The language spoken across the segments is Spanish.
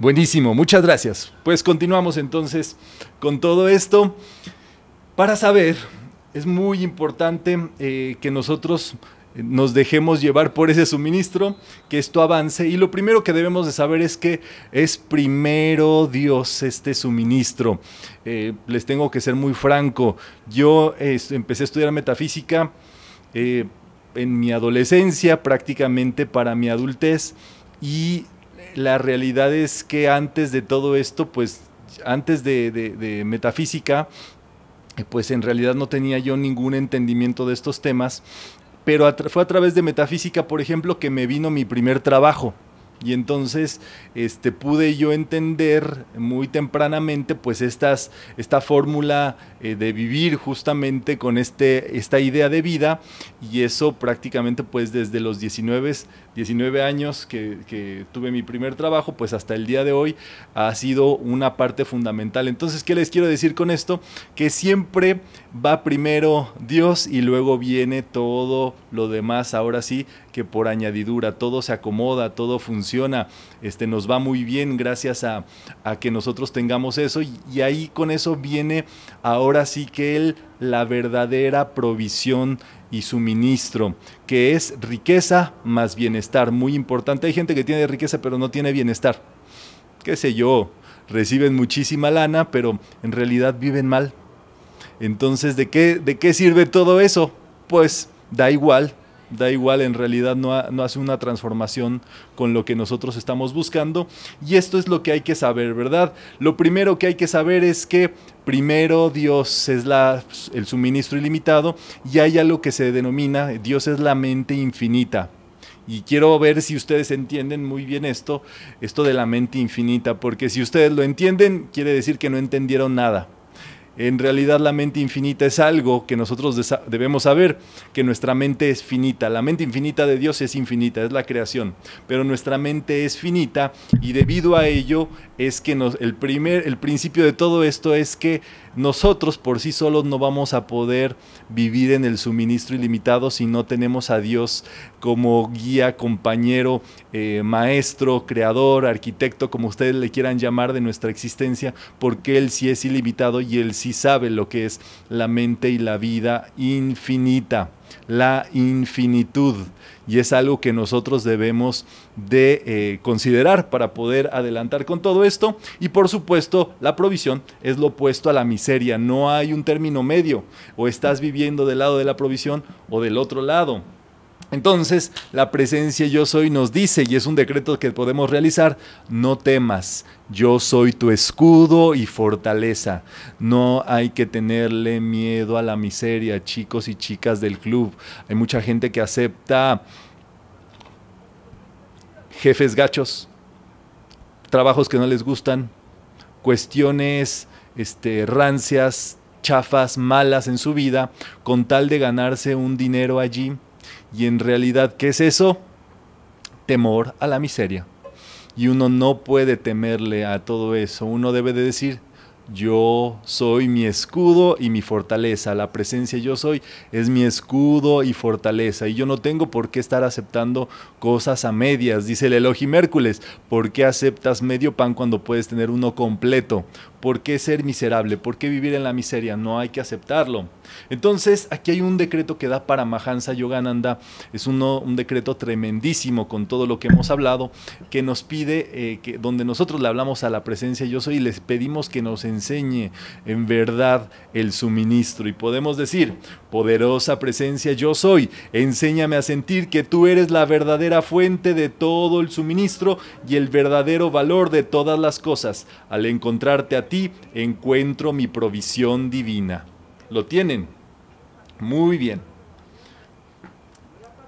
Buenísimo, muchas gracias. Pues continuamos entonces con todo esto. Para saber, es muy importante eh, que nosotros eh, nos dejemos llevar por ese suministro, que esto avance. Y lo primero que debemos de saber es que es primero Dios este suministro. Eh, les tengo que ser muy franco. Yo este, empecé a estudiar metafísica en mi adolescencia, prácticamente para mi adultez, y la realidad es que antes de todo esto, pues antes de, metafísica, eh, pues en realidad no tenía yo ningún entendimiento de estos temas, pero fue a través de metafísica, por ejemplo, que me vino mi primer trabajo. Y entonces este, pude yo entender muy tempranamente pues estas, esta fórmula eh, de vivir justamente con este, esta idea de vida y eso prácticamente pues desde los 19, años que, que, tuve mi primer trabajo pues hasta el día de hoy ha sido una parte fundamental. Entonces, ¿qué les quiero decir con esto? Que siempre va primero Dios y luego viene todo lo demás. Ahora sí que por añadidura todo se acomoda, todo funciona, este, nos va muy bien gracias a, a que nosotros tengamos eso y, y, ahí con eso viene ahora sí que él la verdadera provisión y suministro, que es riqueza más bienestar. Muy importante, hay gente que tiene riqueza pero no tiene bienestar. ¿Qué sé yo? Reciben muchísima lana, pero en realidad viven mal entonces, ¿de qué, sirve todo eso? Pues da igual, da igual, en realidad no, hace una transformación con lo que nosotros estamos buscando. Y esto es lo que hay que saber, ¿verdad? Lo primero que hay que saber es que primero Dios es la, el suministro ilimitado y hay algo que se denomina Dios es la mente infinita. Y quiero ver si ustedes entienden muy bien esto, esto de la mente infinita, porque si ustedes lo entienden, quiere decir que no entendieron nada en realidad la mente infinita es algo que nosotros debemos saber, que nuestra mente es finita. La mente infinita de Dios es infinita, es la creación, pero nuestra mente es finita y debido a ello es que nos, el, primer, el principio de todo esto es que nosotros por sí solos no vamos a poder vivir en el suministro ilimitado si no tenemos a Dios como guía, compañero, eh, maestro, creador, arquitecto, como ustedes le quieran llamar de nuestra existencia, porque Él sí es ilimitado y Él sí sabe lo que es la mente y la vida infinita la infinitud. Y es algo que nosotros debemos de eh, considerar para poder adelantar con todo esto. Y por supuesto, la provisión es lo opuesto a la miseria. No hay un término medio. O estás viviendo del lado de la provisión o del otro lado. Entonces, la presencia yo soy nos dice, y es un decreto que podemos realizar, no temas, yo soy tu escudo y fortaleza. No hay que tenerle miedo a la miseria, chicos y chicas del club. Hay mucha gente que acepta jefes gachos, trabajos que no les gustan, cuestiones este, rancias, chafas, malas en su vida, con tal de ganarse un dinero allí y en realidad, ¿qué es eso? Temor a la miseria. Y uno no puede temerle a todo eso. Uno debe de decir, yo soy mi escudo y mi fortaleza. La presencia yo soy es mi escudo y fortaleza. Y yo no tengo por qué estar aceptando cosas a medias. Dice el Elohim ¿por qué aceptas medio pan cuando puedes tener uno completo? ¿Por qué ser miserable? ¿Por qué vivir en la miseria? No hay que aceptarlo. Entonces, aquí hay un decreto que da para Mahansa Yogananda. Es un decreto tremendísimo con todo lo que hemos hablado, que nos pide, eh, que, donde nosotros le hablamos a la presencia yo soy y les pedimos que nos enseñe en verdad el suministro. Y podemos decir, Poderosa presencia yo soy, enséñame a sentir que tú eres la verdadera fuente de todo el suministro y el verdadero valor de todas las cosas. Al encontrarte a ti, encuentro mi provisión divina. ¿Lo tienen? Muy bien.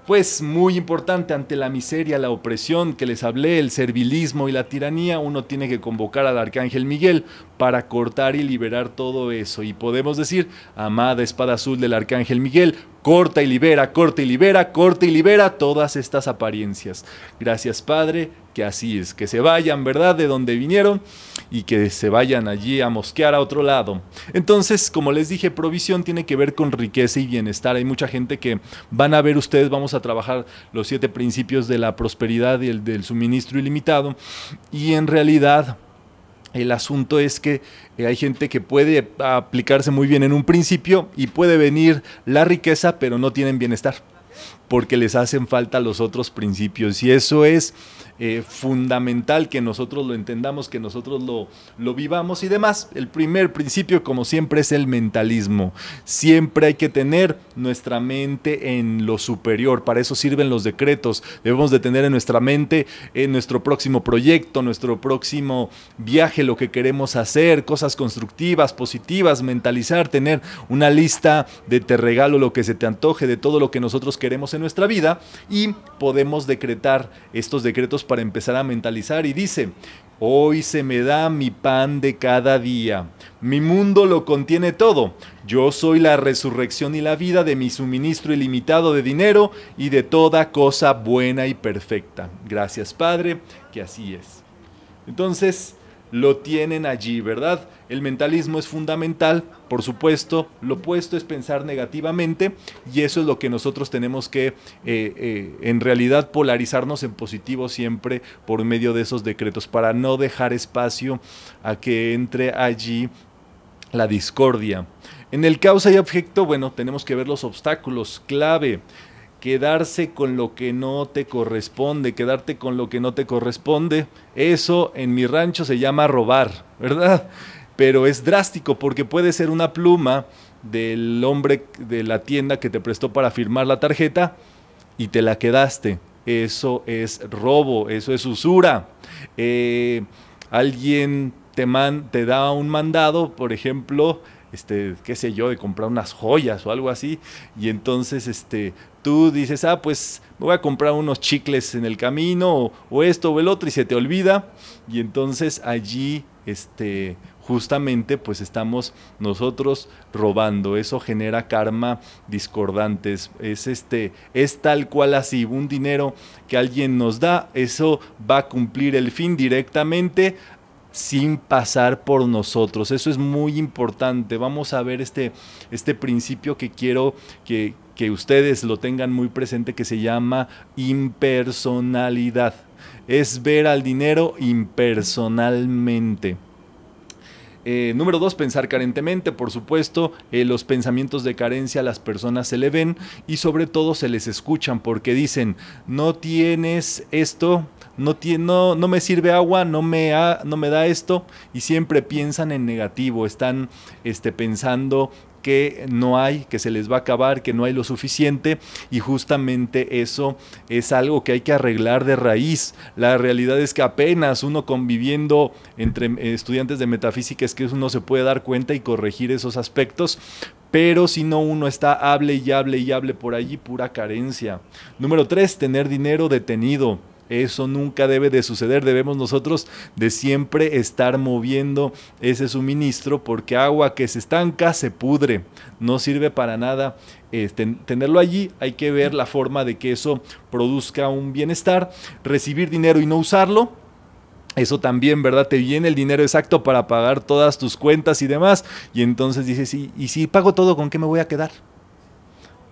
Pues muy importante ante la miseria, la opresión que les hablé, el servilismo y la tiranía, uno tiene que convocar al arcángel Miguel, para cortar y liberar todo eso. Y podemos decir, amada espada azul del arcángel Miguel, corta y libera, corta y libera, corta y libera todas estas apariencias. Gracias Padre, que así es, que se vayan, ¿verdad?, de donde vinieron y que se vayan allí a mosquear a otro lado. Entonces, como les dije, provisión tiene que ver con riqueza y bienestar. Hay mucha gente que van a ver ustedes, vamos a trabajar los siete principios de la prosperidad y el del suministro ilimitado. Y en realidad el asunto es que eh, hay gente que puede aplicarse muy bien en un principio y puede venir la riqueza, pero no tienen bienestar porque les hacen falta los otros principios. Y eso es eh, fundamental que nosotros lo entendamos, que nosotros lo, lo vivamos y demás. El primer principio, como siempre, es el mentalismo. Siempre hay que tener nuestra mente en lo superior. Para eso sirven los decretos. Debemos de tener en nuestra mente en eh, nuestro próximo proyecto, nuestro próximo viaje, lo que queremos hacer, cosas constructivas, positivas, mentalizar, tener una lista de te regalo lo que se te antoje, de todo lo que nosotros queremos en nuestra vida y podemos decretar estos decretos para empezar a mentalizar y dice, hoy se me da mi pan de cada día, mi mundo lo contiene todo, yo soy la resurrección y la vida de mi suministro ilimitado de dinero y de toda cosa buena y perfecta. Gracias Padre, que así es. Entonces, lo tienen allí, ¿verdad? El mentalismo es fundamental, por supuesto, lo opuesto es pensar negativamente y eso es lo que nosotros tenemos que eh, eh, en realidad polarizarnos en positivo siempre por medio de esos decretos para no dejar espacio a que entre allí la discordia. En el causa y objeto, bueno, tenemos que ver los obstáculos clave quedarse con lo que no te corresponde, quedarte con lo que no te corresponde, eso en mi rancho se llama robar, ¿verdad? Pero es drástico porque puede ser una pluma del hombre de la tienda que te prestó para firmar la tarjeta y te la quedaste. Eso es robo, eso es usura. Eh, alguien te da un mandado, por ejemplo, este, qué sé yo, de comprar unas joyas o algo así. Y entonces, este, tú dices, ah, pues me voy a comprar unos chicles en el camino o, esto o el otro y se te olvida. Y entonces allí, este, justamente pues estamos nosotros robando. Eso genera karma discordantes. Es este, es tal cual así, un dinero que alguien nos da, eso va a cumplir el fin directamente sin pasar por nosotros. Eso es muy importante. Vamos a ver este, este principio que quiero que, ustedes lo tengan muy presente, que se llama impersonalidad. Es ver al dinero impersonalmente. Eh, número dos, pensar carentemente, por supuesto, eh, los pensamientos de carencia a las personas se le ven y sobre todo se les escuchan porque dicen, no tienes esto, no, no, me sirve agua, no me, no me da esto, y siempre piensan en negativo, están este, pensando que no hay, que se les va a acabar, que no hay lo suficiente y justamente eso es algo que hay que arreglar de raíz. La realidad es que apenas uno conviviendo entre eh, estudiantes de metafísica es que uno se puede dar cuenta y corregir esos aspectos, pero si no uno está hable y hable y hable por allí, pura carencia. Número 3, tener dinero detenido. Eso nunca debe de suceder. Debemos nosotros de siempre estar moviendo ese suministro porque agua que se estanca se pudre, no sirve para nada. Este, tenerlo allí, hay que ver la forma de que eso produzca un bienestar. Recibir dinero y no usarlo, eso también, ¿verdad? Te viene el dinero exacto para pagar todas tus cuentas y demás. Y entonces dices, ¿y, y si pago todo, con qué me voy a quedar?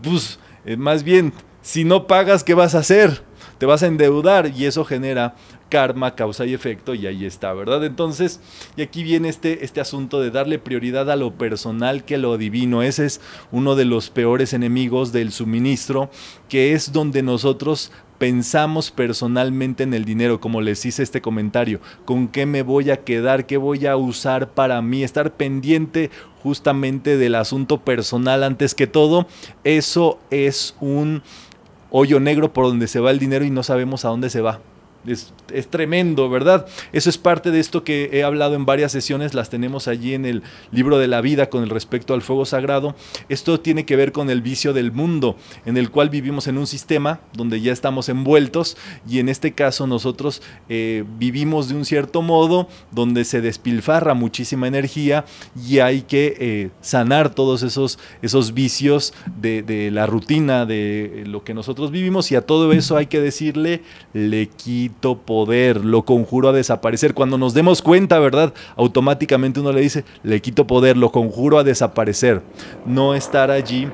Pues, eh, más bien, si no pagas, ¿qué vas a hacer? te vas a endeudar y eso genera karma, causa y efecto y ahí está, ¿verdad? Entonces, y aquí viene este, este asunto de darle prioridad a lo personal que lo divino. Ese es uno de los peores enemigos del suministro, que es donde nosotros pensamos personalmente en el dinero, como les hice este comentario, con qué me voy a quedar, qué voy a usar para mí, estar pendiente justamente del asunto personal antes que todo, eso es un hoyo negro por donde se va el dinero y no sabemos a dónde se va. Es, tremendo, ¿verdad? Eso es parte de esto que he hablado en varias sesiones, las tenemos allí en el libro de la vida con el respecto al fuego sagrado. Esto tiene que ver con el vicio del mundo, en el cual vivimos en un sistema donde ya estamos envueltos y en este caso nosotros eh, vivimos de un cierto modo donde se despilfarra muchísima energía y hay que eh, sanar todos esos, esos vicios de, de la rutina, de lo que nosotros vivimos y a todo eso hay que decirle, le quita quito poder, lo conjuro a desaparecer. Cuando nos demos cuenta, ¿verdad? Automáticamente uno le dice, le quito poder, lo conjuro a desaparecer. No estar allí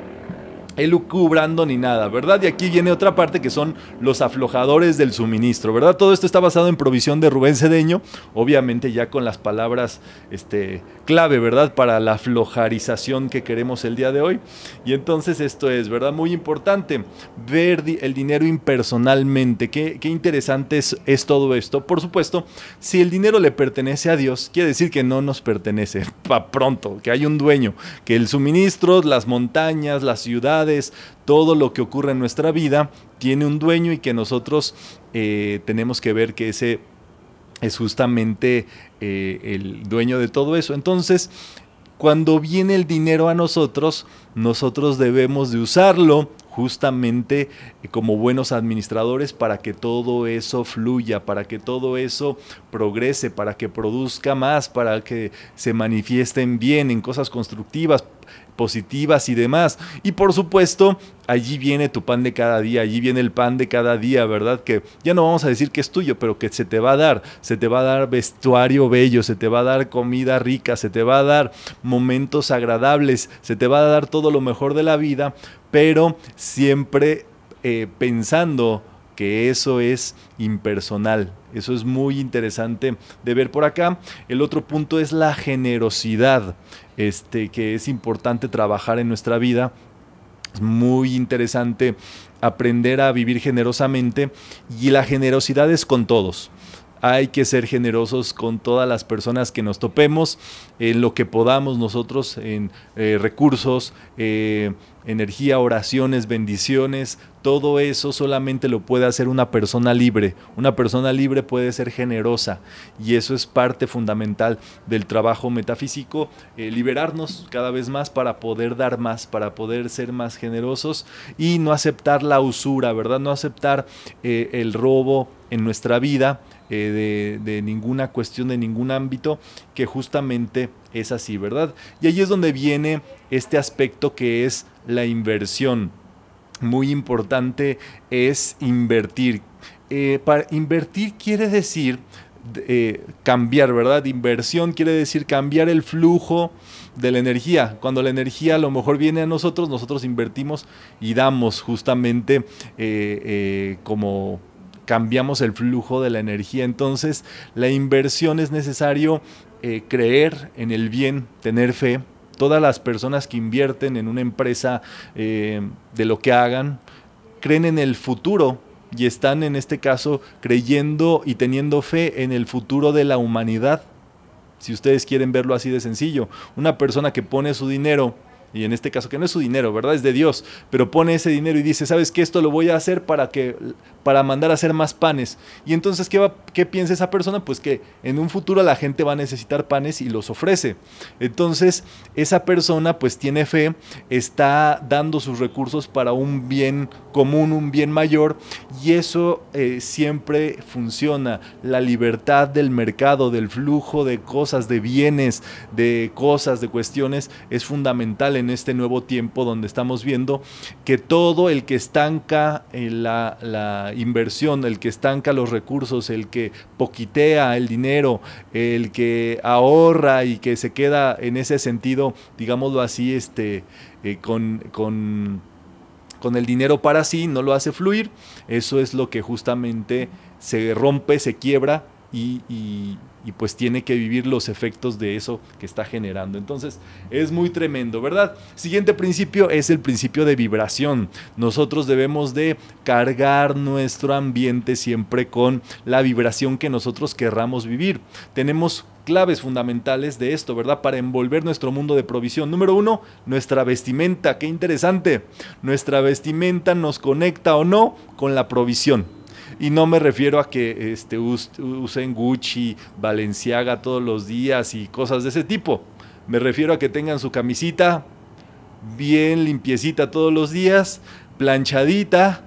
elucubrando ni nada, ¿verdad? Y aquí viene otra parte que son los aflojadores del suministro, ¿verdad? Todo esto está basado en provisión de Rubén Cedeño, obviamente ya con las palabras este, clave, ¿verdad? Para la aflojarización que queremos el día de hoy. Y entonces esto es, ¿verdad? Muy importante, ver el dinero impersonalmente. Qué, qué interesante es, todo esto. Por supuesto, si el dinero le pertenece a Dios, quiere decir que no nos pertenece, para pronto, que hay un dueño, que el suministro, las montañas, las ciudades, todo lo que ocurre en nuestra vida tiene un dueño y que nosotros eh, tenemos que ver que ese es justamente eh, el dueño de todo eso. Entonces, cuando viene el dinero a nosotros, nosotros debemos de usarlo justamente eh, como buenos administradores para que todo eso fluya, para que todo eso progrese, para que produzca más, para que se manifiesten bien en cosas constructivas, positivas y demás. Y por supuesto, allí viene tu pan de cada día, allí viene el pan de cada día, ¿verdad? Que ya no vamos a decir que es tuyo, pero que se te va a dar, se te va a dar vestuario bello, se te va a dar comida rica, se te va a dar momentos agradables, se te va a dar todo lo mejor de la vida, pero siempre eh, pensando que eso es impersonal. Eso es muy interesante de ver por acá. El otro punto es la generosidad este, que es importante trabajar en nuestra vida. Es muy interesante aprender a vivir generosamente y la generosidad es con todos hay que ser generosos con todas las personas que nos topemos, en lo que podamos nosotros, en eh, recursos, eh, energía, oraciones, bendiciones, todo eso solamente lo puede hacer una persona libre. Una persona libre puede ser generosa y eso es parte fundamental del trabajo metafísico, eh, liberarnos cada vez más para poder dar más, para poder ser más generosos y no aceptar la usura, ¿verdad? No aceptar el robo en nuestra vida eh, de, ninguna cuestión, de ningún ámbito, que justamente es así, ¿verdad? Y ahí es donde viene este aspecto que es la inversión. Muy importante es invertir. Eh, para invertir quiere decir eh, cambiar, ¿verdad? Inversión quiere decir cambiar el flujo de la energía. Cuando la energía a lo mejor viene a nosotros, nosotros invertimos y damos justamente como cambiamos el flujo de la energía. Entonces, la inversión es necesario eh, creer en el bien, tener fe. Todas las personas que invierten en una empresa eh, de lo que hagan, creen en el futuro y están en este caso creyendo y teniendo fe en el futuro de la humanidad. Si ustedes quieren verlo así de sencillo, una persona que pone su dinero y en este caso que no es su dinero, ¿verdad? Es de Dios, pero pone ese dinero y dice, ¿sabes qué? Esto lo voy a hacer para, que, para mandar a hacer más panes. Y entonces, ¿qué, va, piensa esa persona? Pues que en un futuro la gente va a necesitar panes y los ofrece. Entonces, esa persona pues tiene fe, está dando sus recursos para un bien común, un bien mayor, y eso eh, siempre funciona. La libertad del mercado, del flujo de cosas, de bienes, de cosas, de cuestiones, es fundamental en este nuevo tiempo donde estamos viendo que todo el que estanca eh, la, la inversión, el que estanca los recursos, el que poquitea el dinero, el que ahorra y que se queda en ese sentido, digámoslo así, este, eh, con, el dinero para sí, no lo hace fluir, eso es lo que justamente se rompe, se quiebra y y pues tiene que vivir los efectos de eso que está generando. Entonces es muy tremendo, ¿verdad? Siguiente principio es el principio de vibración. Nosotros debemos de cargar nuestro ambiente siempre con la vibración que nosotros querramos vivir. Tenemos claves fundamentales de esto, ¿verdad? Para envolver nuestro mundo de provisión. Número uno, nuestra vestimenta. Qué interesante. Nuestra vestimenta nos conecta o no con la provisión. Y no me refiero a que este, usen Gucci, Balenciaga todos los días y cosas de ese tipo. Me refiero a que tengan su camisita bien limpiecita todos los días, planchadita,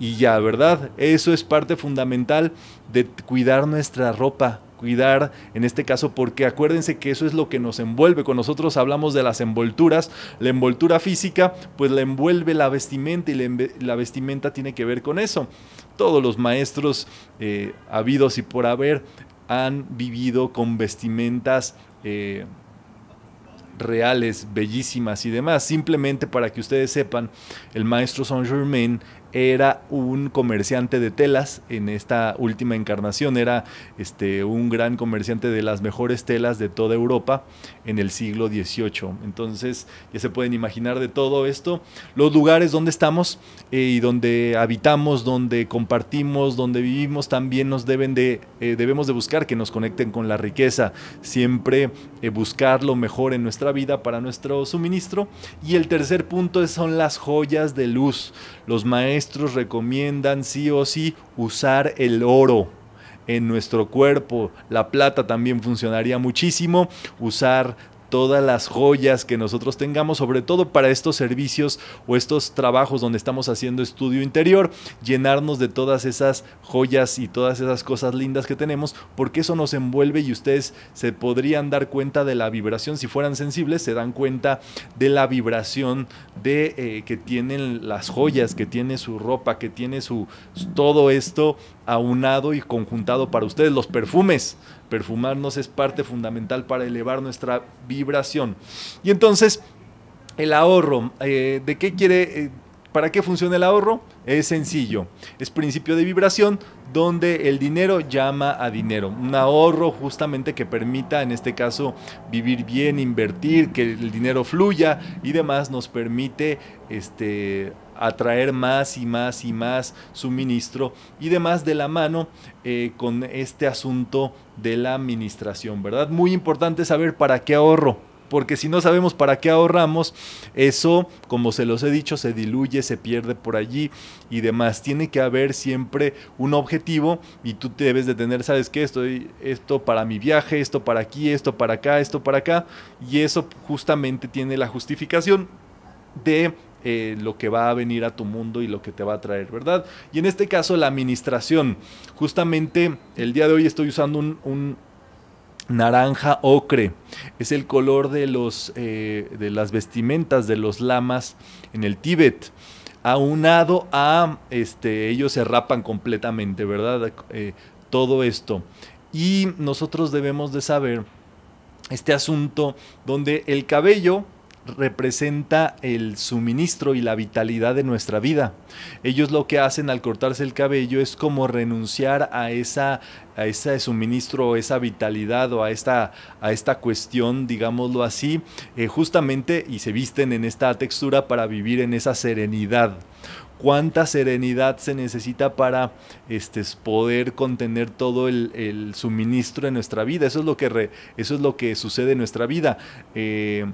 y ya, ¿verdad? Eso es parte fundamental de cuidar nuestra ropa, cuidar en este caso, porque acuérdense que eso es lo que nos envuelve. Cuando nosotros hablamos de las envolturas, la envoltura física, pues la envuelve la vestimenta y la vestimenta tiene que ver con eso. Todos los maestros eh, habidos y por haber han vivido con vestimentas... Eh, reales, bellísimas y demás. Simplemente para que ustedes sepan, el maestro Saint Germain era un comerciante de telas en esta última encarnación, era este, un gran comerciante de las mejores telas de toda Europa en el siglo XVIII. Entonces ya se pueden imaginar de todo esto, los lugares donde estamos eh, y donde habitamos, donde compartimos, donde vivimos, también nos deben de, eh, debemos de buscar que nos conecten con la riqueza, siempre eh, buscar lo mejor en nuestra vida para nuestro suministro. Y el tercer punto son las joyas de luz, los maestros recomiendan sí o sí usar el oro en nuestro cuerpo. La plata también funcionaría muchísimo. Usar todas las joyas que nosotros tengamos, sobre todo para estos servicios o estos trabajos donde estamos haciendo estudio interior, llenarnos de todas esas joyas y todas esas cosas lindas que tenemos, porque eso nos envuelve y ustedes se podrían dar cuenta de la vibración, si fueran sensibles, se dan cuenta de la vibración de, eh, que tienen las joyas, que tiene su ropa, que tiene su todo esto aunado y conjuntado para ustedes, los perfumes. Perfumarnos es parte fundamental para elevar nuestra vibración. Y entonces, el ahorro, eh, ¿de qué quiere? Eh, ¿Para qué funciona el ahorro? Es sencillo. Es principio de vibración donde el dinero llama a dinero. Un ahorro justamente que permita, en este caso, vivir bien, invertir, que el dinero fluya y demás nos permite este, atraer más y más y más suministro y demás de la mano eh, con este asunto de la administración, ¿verdad? Muy importante saber para qué ahorro porque si no sabemos para qué ahorramos, eso, como se los he dicho, se diluye, se pierde por allí y demás. Tiene que haber siempre un objetivo y tú debes de tener, ¿sabes qué? Estoy, esto para mi viaje, esto para aquí, esto para acá, esto para acá, y eso justamente tiene la justificación de eh, lo que va a venir a tu mundo y lo que te va a traer, ¿verdad? Y en este caso la administración. Justamente el día de hoy estoy usando un naranja ocre. Es el color de, los, eh, de las vestimentas de los lamas en el Tíbet. Aunado a, este, ellos se rapan completamente, ¿verdad? Eh, todo esto. Y nosotros debemos de saber este asunto donde el cabello representa el suministro y la vitalidad de nuestra vida. Ellos lo que hacen al cortarse el cabello es como renunciar a esa a ese suministro, o esa vitalidad o a esta, a esta cuestión, digámoslo así, eh, justamente y se visten en esta textura para vivir en esa serenidad. ¿Cuánta serenidad se necesita para este, poder contener todo el, suministro en nuestra vida? Eso es lo que, eso es lo que sucede en nuestra vida. Eh,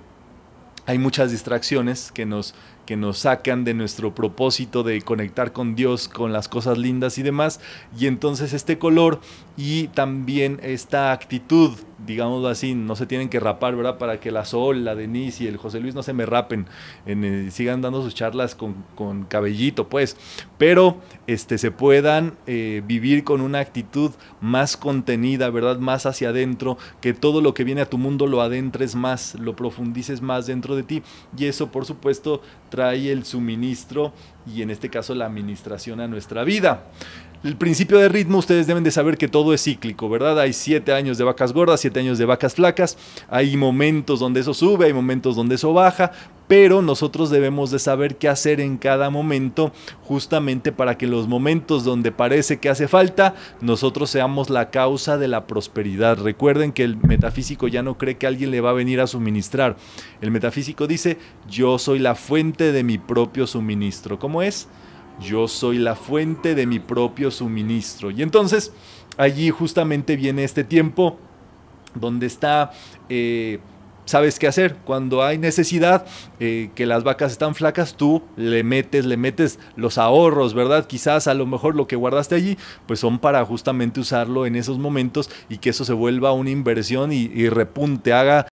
hay muchas distracciones que nos, que nos sacan de nuestro propósito de conectar con Dios, con las cosas lindas y demás. Y entonces este color y también esta actitud digámoslo así, no se tienen que rapar, ¿verdad? Para que la Sol, la Denise y el José Luis no se me rapen, eh, sigan dando sus charlas con, con, cabellito, pues, pero este, se puedan eh, vivir con una actitud más contenida, ¿verdad? Más hacia adentro, que todo lo que viene a tu mundo lo adentres más, lo profundices más dentro de ti, y eso, por supuesto, trae el suministro y en este caso la administración a nuestra vida. El principio de ritmo, ustedes deben de saber que todo es cíclico, ¿verdad? Hay siete años de vacas gordas, siete años de vacas flacas, hay momentos donde eso sube, hay momentos donde eso baja, pero nosotros debemos de saber qué hacer en cada momento justamente para que en los momentos donde parece que hace falta, nosotros seamos la causa de la prosperidad. Recuerden que el metafísico ya no cree que alguien le va a venir a suministrar. El metafísico dice, yo soy la fuente de mi propio suministro. ¿Cómo es? Yo soy la fuente de mi propio suministro. Y entonces allí justamente viene este tiempo donde está... Eh, sabes qué hacer. Cuando hay necesidad, eh, que las vacas están flacas, tú le metes, le metes los ahorros, ¿verdad? Quizás a lo mejor lo que guardaste allí, pues son para justamente usarlo en esos momentos y que eso se vuelva una inversión y, y repunte, haga